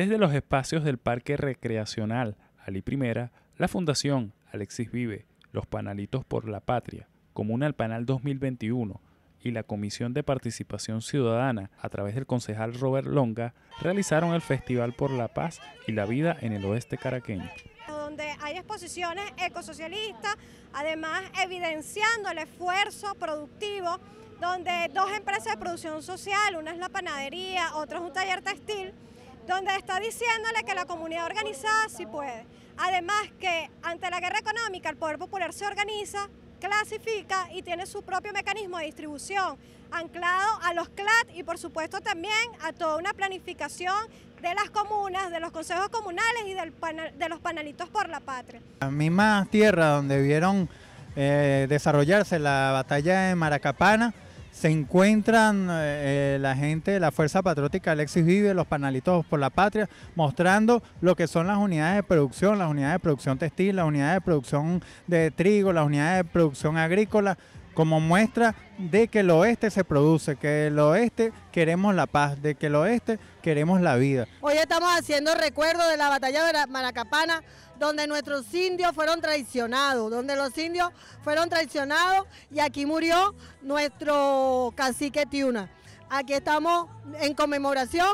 Desde los espacios del Parque Recreacional Ali Primera, la Fundación Alexis Vive, los Panalitos por la Patria, Comuna El Panal 2021 y la Comisión de Participación Ciudadana a través del concejal Robert Longa realizaron el Festival por la Paz y la Vida en el Oeste Caraqueño donde hay exposiciones ecosocialistas, además evidenciando el esfuerzo productivo, donde dos empresas de producción social, una es la panadería, otra es un taller textil, donde está diciéndole que la comunidad organizada sí puede. Además que ante la guerra económica el Poder Popular se organiza, clasifica y tiene su propio mecanismo de distribución, anclado a los CLAT y por supuesto también a toda una planificación de las comunas, de los consejos comunales y de los panelitos por la patria. La misma tierra donde vieron eh, desarrollarse la batalla de Maracapana, se encuentran eh, eh, la gente de la Fuerza Patriótica Alexis Vive, los panalitos por la patria, mostrando lo que son las unidades de producción, las unidades de producción textil, las unidades de producción de trigo, las unidades de producción agrícola, como muestra de que el oeste se produce, que el oeste queremos la paz, de que el oeste queremos la vida. Hoy estamos haciendo recuerdo de la batalla de Maracapana, donde nuestros indios fueron traicionados, donde los indios fueron traicionados y aquí murió nuestro cacique Tiuna. Aquí estamos en conmemoración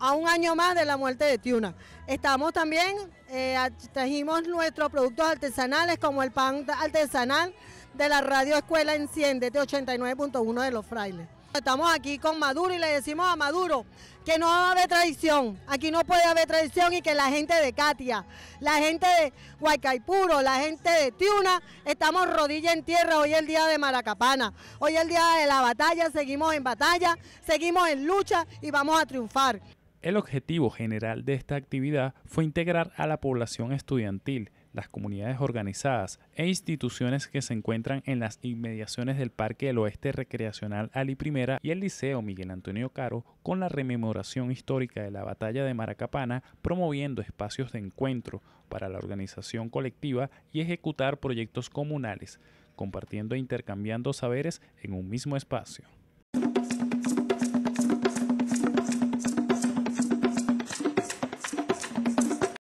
a un año más de la muerte de Tiuna. Estamos también, eh, trajimos nuestros productos artesanales como el pan artesanal de la Radio Escuela Enciende de 89.1 de los frailes. Estamos aquí con Maduro y le decimos a Maduro que no va a haber traición, aquí no puede haber traición y que la gente de Katia, la gente de Huaycaipuro, la gente de Tiuna, estamos rodilla en tierra, hoy el día de Maracapana, hoy el día de la batalla, seguimos en batalla, seguimos en lucha y vamos a triunfar. El objetivo general de esta actividad fue integrar a la población estudiantil, las comunidades organizadas e instituciones que se encuentran en las inmediaciones del Parque del Oeste Recreacional Ali Primera y el Liceo Miguel Antonio Caro con la rememoración histórica de la Batalla de Maracapana, promoviendo espacios de encuentro para la organización colectiva y ejecutar proyectos comunales, compartiendo e intercambiando saberes en un mismo espacio.